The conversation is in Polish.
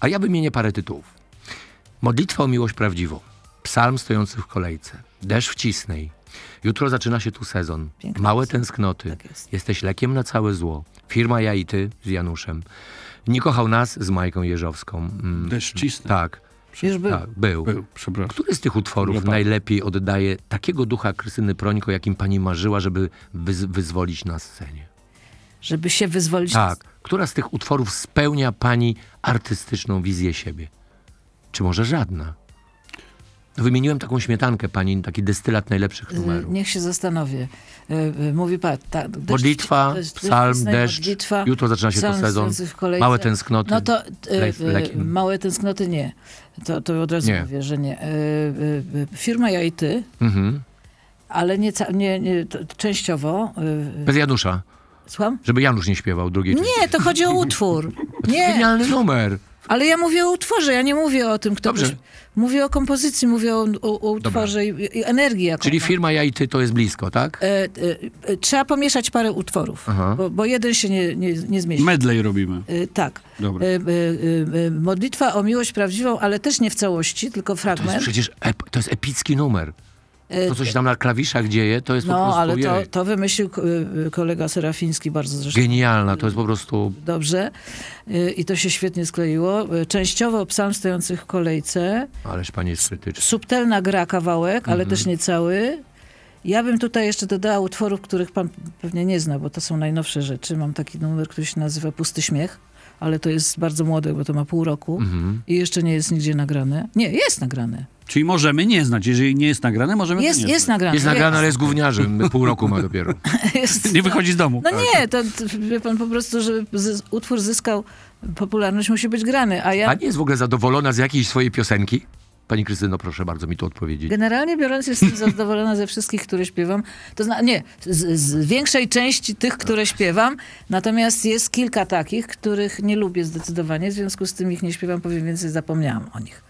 A ja wymienię parę tytułów. Modlitwa o miłość prawdziwą. Psalm stojący w kolejce. Deszcz wcisnej. Jutro zaczyna się tu sezon. Piękne Małe jest. tęsknoty. Tak jest. Jesteś lekiem na całe zło. Firma Ja i Ty z Januszem. Nie kochał nas z Majką Jeżowską. Mm, Deszcz wcisnej. Tak. Przecież był. Tak, był. był. Przepraszam. Który z tych utworów najlepiej oddaje takiego ducha Krystyny Prońko, jakim pani marzyła, żeby wyz wyzwolić na scenie? Żeby się wyzwolić. Tak. Która z tych utworów spełnia pani artystyczną wizję siebie? Czy może żadna? No, wymieniłem taką śmietankę pani, taki destylat najlepszych y, numerów. Niech się zastanowię. Y, y, mówi pan, tak. modlitwa, psalm, deszcz. Modlitwa, jutro zaczyna się to sezon. Małe tęsknoty. No to le, małe tęsknoty nie. To, to od razu nie. mówię, że nie. Firma Ja i Ty, mhm. ale nie, nie, nie częściowo. Bez Janusza. Słucham? Żeby Janusz nie śpiewał drugiej części. Nie, to chodzi o utwór. Nie. Genialny numer. Ale ja mówię o utworze, ja nie mówię o tym, kto... Dobrze. Mówię o kompozycji, mówię o, o, o utworze i, i, energii. Jaką Czyli firma Ja i Ty to jest blisko, tak? E, e, e, trzeba pomieszać parę utworów, bo, bo, jeden się nie, nie, nie zmieści. Medley robimy. E, tak. Dobra. E, e, modlitwa o miłość prawdziwą, ale też nie w całości, tylko fragment. To jest przecież, to jest epicki numer. To, co się tam na klawiszach dzieje, to jest no, po prostu... No, ale to, to, wymyślił y, y, kolega Serafiński bardzo zresztą. Genialna, to jest po prostu... Dobrze. Y, I to się świetnie skleiło. Częściowo psalm stojących w kolejce. Ależ pani jest krytyczna. Subtelna gra kawałek, ale mhm. też nie cały. Ja bym tutaj jeszcze dodała utworów, których pan pewnie nie zna, bo to są najnowsze rzeczy. Mam taki numer, który się nazywa Pusty Śmiech ale to jest bardzo młode, bo to ma pół roku mm -hmm. i jeszcze nie jest nigdzie nagrane. Nie, jest nagrane. Czyli możemy nie znać. Jeżeli nie jest nagrane, możemy jest, nie Jest znać. nagrane. Jest nagrane, ale jest gówniarzem. Pół roku ma dopiero. Jest, nie wychodzi z domu. No tak. nie, to wie pan po prostu, żeby utwór zyskał popularność, musi być grany. A ja... Pani jest w ogóle zadowolona z jakiejś swojej piosenki? Pani Krystyno, proszę bardzo mi tu odpowiedzieć. Generalnie biorąc, jestem zadowolona ze wszystkich, które śpiewam. To zna- nie, z, z, większej części tych, które śpiewam, natomiast jest kilka takich, których nie lubię zdecydowanie, w związku z tym ich nie śpiewam, powiem więcej, zapomniałam o nich.